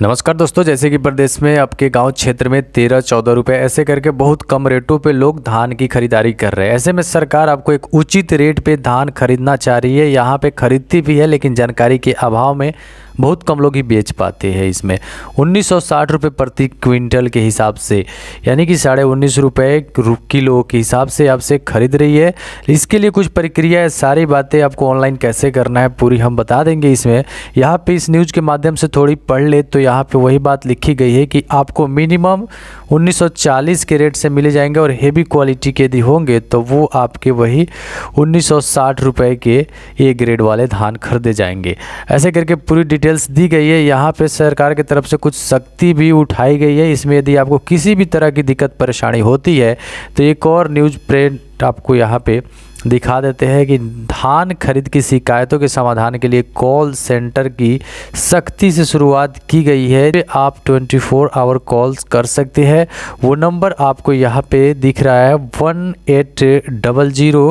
नमस्कार दोस्तों जैसे कि प्रदेश में आपके गांव क्षेत्र में तेरह चौदह रुपये ऐसे करके बहुत कम रेटों पे लोग धान की खरीदारी कर रहे हैं ऐसे में सरकार आपको एक उचित रेट पे धान खरीदना चाह रही है यहाँ पे खरीदती भी है लेकिन जानकारी के अभाव में बहुत कम लोग ही बेच पाते हैं इसमें उन्नीस सौ साठ रुपये प्रति क्विंटल के हिसाब से यानी कि साढ़े उन्नीस रुपये किलो के हिसाब से आपसे ख़रीद रही है इसके लिए कुछ प्रक्रिया है सारी बातें आपको ऑनलाइन कैसे करना है पूरी हम बता देंगे इसमें यहाँ पे इस न्यूज़ के माध्यम से थोड़ी पढ़ ले तो यहाँ पे वही बात लिखी गई है कि आपको मिनिमम उन्नीस के रेट से मिले जाएंगे और हेवी क्वालिटी के यदि होंगे तो वो आपके वही उन्नीस के ए ग्रेड वाले धान खरीदे जाएंगे ऐसे करके पूरी डिटेल्स दी गई है यहाँ पे सरकार की तरफ से कुछ सख्ती भी उठाई गई है इसमें यदि आपको किसी भी तरह की दिक्कत परेशानी होती है तो एक और न्यूज प्रिंट आपको यहाँ पे दिखा देते हैं कि धान खरीद की शिकायतों के समाधान के लिए कॉल सेंटर की सख्ती से शुरुआत की गई है आप 24 फोर आवर कॉल्स कर सकते हैं वो नंबर आपको यहाँ पे दिख रहा है one eight double zero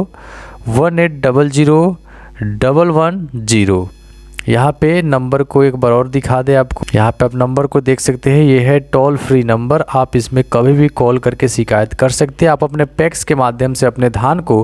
one eight double zero double one zero यहाँ पे नंबर को एक बार और दिखा दे आपको यहाँ पे आप नंबर को देख सकते हैं ये है टोल फ्री नंबर आप इसमें कभी भी कॉल करके शिकायत कर सकते हैं आप अपने पैक्स के माध्यम से अपने धान को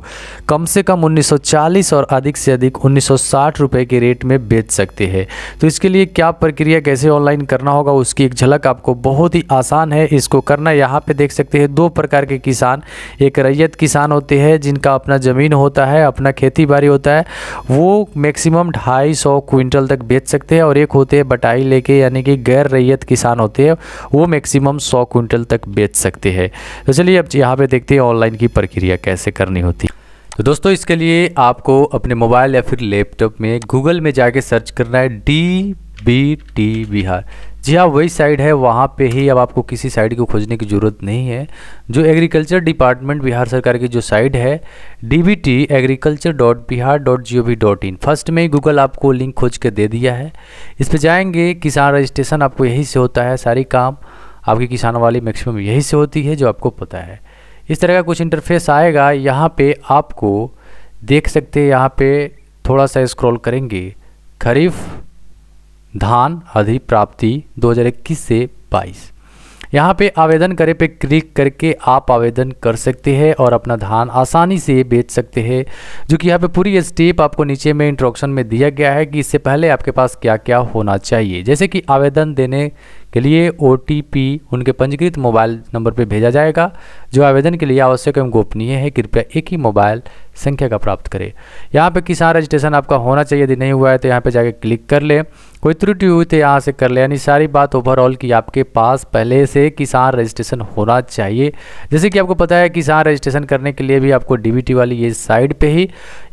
कम से कम 1940 और अधिक से अधिक 1960 रुपए के रेट में बेच सकते हैं तो इसके लिए क्या प्रक्रिया कैसे ऑनलाइन करना होगा उसकी एक झलक आपको बहुत ही आसान है इसको करना यहाँ पर देख सकते हैं दो प्रकार के किसान एक रैयत किसान होते हैं जिनका अपना ज़मीन होता है अपना खेती बाड़ी होता है वो मैक्सिमम ढाई सौ क्विंटल तक बेच सकते हैं और एक होते हैं बटाई लेके यानी कि गैर रैयत किसान होते हैं वो मैक्सिमम सौ क्विंटल तक बेच सकते हैं तो चलिए अब यहाँ पे देखते हैं ऑनलाइन की प्रक्रिया कैसे करनी होती है तो दोस्तों इसके लिए आपको अपने मोबाइल या फिर लैपटॉप में गूगल में जाके सर्च करना है डी बी टी बिहार जी हाँ वही साइड है वहाँ पे ही अब आपको किसी साइड को खोजने की ज़रूरत नहीं है जो एग्रीकल्चर डिपार्टमेंट बिहार सरकार की जो साइट है D B T agriculture dot Bihar dot G O V dot in first में ही गूगल आपको लिंक खोज के दे दिया है इस पर जाएंगे किसान रजिस्ट्रेशन आपको यहीं से होता है सारी काम आपकी किसान वाली मैक्सिमम यहीं से होती है जो आपको पता है इस तरह का कुछ इंटरफेस आएगा यहाँ पर आपको देख सकते हैं यहाँ पर थोड़ा सा स्क्रॉल करेंगे खरीफ धान अधिप्राप्ति दो से 22 यहाँ पे आवेदन करे पे क्लिक करके आप आवेदन कर सकते हैं और अपना धान आसानी से बेच सकते हैं जो कि यहाँ पे पूरी स्टेप आपको नीचे में इंट्रोडक्शन में दिया गया है कि इससे पहले आपके पास क्या क्या होना चाहिए जैसे कि आवेदन देने के लिए ओ उनके पंजीकृत मोबाइल नंबर पर भेजा जाएगा जो आवेदन के लिए आवश्यक एवं गोपनीय है कृपया एक ही मोबाइल संख्या का प्राप्त करें यहाँ पे किसान रजिस्ट्रेशन आपका होना चाहिए यदि नहीं हुआ है तो यहाँ पे जाके क्लिक कर ले कोई त्रुटि हुई तो यहाँ से कर ले यानी सारी बात ओवरऑल की आपके पास पहले से किसान रजिस्ट्रेशन होना चाहिए जैसे कि आपको पता है किसान रजिस्ट्रेशन करने के लिए भी आपको डीबीटी वाली ये साइड पे ही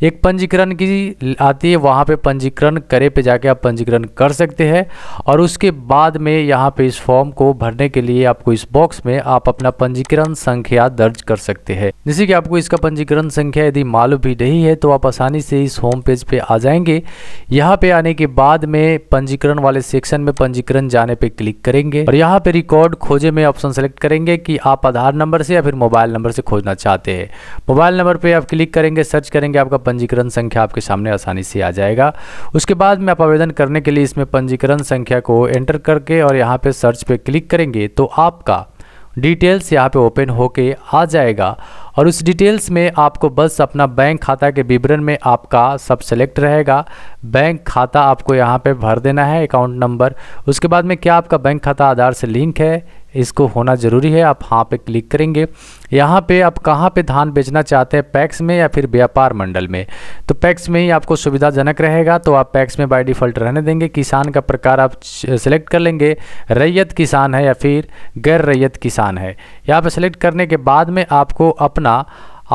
एक पंजीकरण की आती है वहाँ पे पंजीकरण करे पे जाके आप पंजीकरण कर सकते हैं और उसके बाद में यहाँ यहाँ पे इस फॉर्म को भरने के लिए आपको इस बॉक्स में आप अपना पंजीकरण संख्या दर्ज कर सकते हैं जैसे कि आपको इसका पंजीकरण संख्या यदि मालूम भी नहीं है तो आप आसानी से इस होम पेज पे आ जाएंगे यहाँ पे आने के बाद में पंजीकरण वाले सेक्शन में पंजीकरण जाने पे क्लिक करेंगे और यहाँ पे रिकॉर्ड खोजे में ऑप्शन सेलेक्ट करेंगे कि आप आधार नंबर से या फिर मोबाइल नंबर से खोजना चाहते हैं मोबाइल नंबर पे आप क्लिक करेंगे सर्च करेंगे आपका पंजीकरण संख्या आपके सामने आसानी से आ जाएगा उसके बाद में आप आवेदन करने के लिए इसमें पंजीकरण संख्या को एंटर करके और यहाँ यहाँ पे सर्च पे क्लिक करेंगे तो आपका डिटेल्स यहाँ पे ओपन होके आ जाएगा और उस डिटेल्स में आपको बस अपना बैंक खाता के विवरण में आपका सब सेलेक्ट रहेगा बैंक खाता आपको यहाँ पे भर देना है अकाउंट नंबर उसके बाद में क्या आपका बैंक खाता आधार से लिंक है इसको होना ज़रूरी है आप हाँ पे क्लिक करेंगे यहाँ पे आप कहाँ पे धान बेचना चाहते हैं पैक्स में या फिर व्यापार मंडल में तो पैक्स में ही आपको सुविधाजनक रहेगा तो आप पैक्स में बाय डिफ़ॉल्ट रहने देंगे किसान का प्रकार आप सेलेक्ट कर लेंगे रैयत किसान है या फिर गैर रैयत किसान है यहाँ पर सेलेक्ट करने के बाद में आपको अपना गणना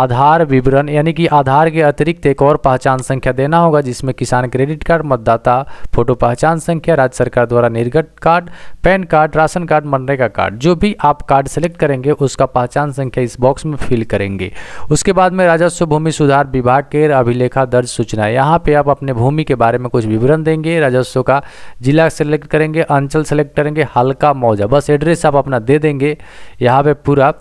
आधार विवरण यानी कि आधार के अतिरिक्त एक और पहचान संख्या देना होगा जिसमें किसान क्रेडिट कार्ड मतदाता फोटो पहचान संख्या राज्य सरकार द्वारा निर्गत card PAN card ration card MNREGA card जो भी आप कार्ड सेलेक्ट करेंगे उसका पहचान संख्या इस बॉक्स में फिल करेंगे उसके बाद में राजस्व भूमि सुधार विभाग के अभिलेखा दर्ज सूचना यहाँ पर आप अपने भूमि के बारे में कुछ विवरण देंगे राजस्व का जिला सेलेक्ट करेंगे अंचल सेलेक्ट करेंगे हल्का मौजा बस एड्रेस आप अपना दे देंगे यहाँ पर पूरा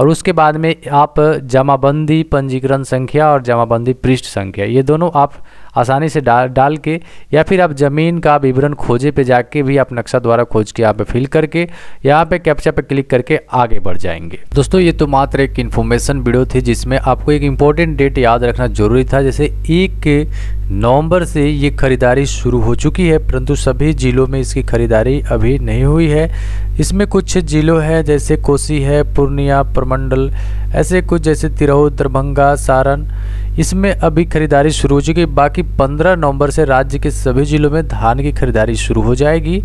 और उसके बाद में आप जमाबंदी पंजीकरण संख्या और जमाबंदी पृष्ठ संख्या ये दोनों आप आसानी से डाल डाल के या फिर आप ज़मीन का विवरण खोजे पे जाके भी आप नक्शा द्वारा खोज के यहाँ पे फिल करके यहाँ पे कैप्चा पे क्लिक करके आगे बढ़ जाएंगे दोस्तों ये तो मात्र एक इन्फॉर्मेशन वीडियो थी जिसमें आपको एक इम्पॉर्टेंट डेट याद रखना जरूरी था जैसे एक नवंबर से ये खरीदारी शुरू हो चुकी है परंतु सभी ज़िलों में इसकी खरीदारी अभी नहीं हुई है इसमें कुछ ज़िलों हैं जैसे कोसी है पूर्णिया प्रमंडल ऐसे कुछ जैसे तिरहुत दरभंगा सारण इसमें अभी खरीदारी शुरू हो चुकी है बाकी कि 15 नवंबर से राज्य के सभी जिलों में धान की खरीदारी शुरू हो जाएगी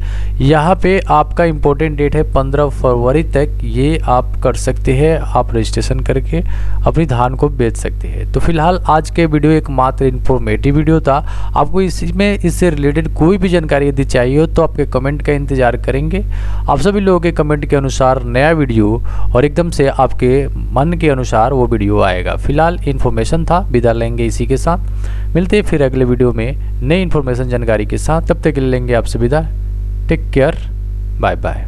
यहाँ पे आपका इम्पोर्टेंट डेट है 15 फरवरी तक ये आप कर सकते हैं आप रजिस्ट्रेशन करके अपनी धान को बेच सकते हैं तो फिलहाल आज के वीडियो एक मात्र इन्फॉर्मेटिव वीडियो था आपको इसी में इससे रिलेटेड कोई भी जानकारी यदि चाहिए हो तो आपके कमेंट का इंतजार करेंगे आप सभी लोगों के कमेंट के अनुसार नया वीडियो और एकदम से आपके मन के अनुसार वो वीडियो आएगा फिलहाल इन्फॉर्मेशन था विदा लेंगे इसी के साथ मिलते हैं फिर अगले वीडियो में नई इन्फॉर्मेशन जानकारी के साथ तब तक के लिए लेंगे आपसे विदा टेक केयर बाय बाय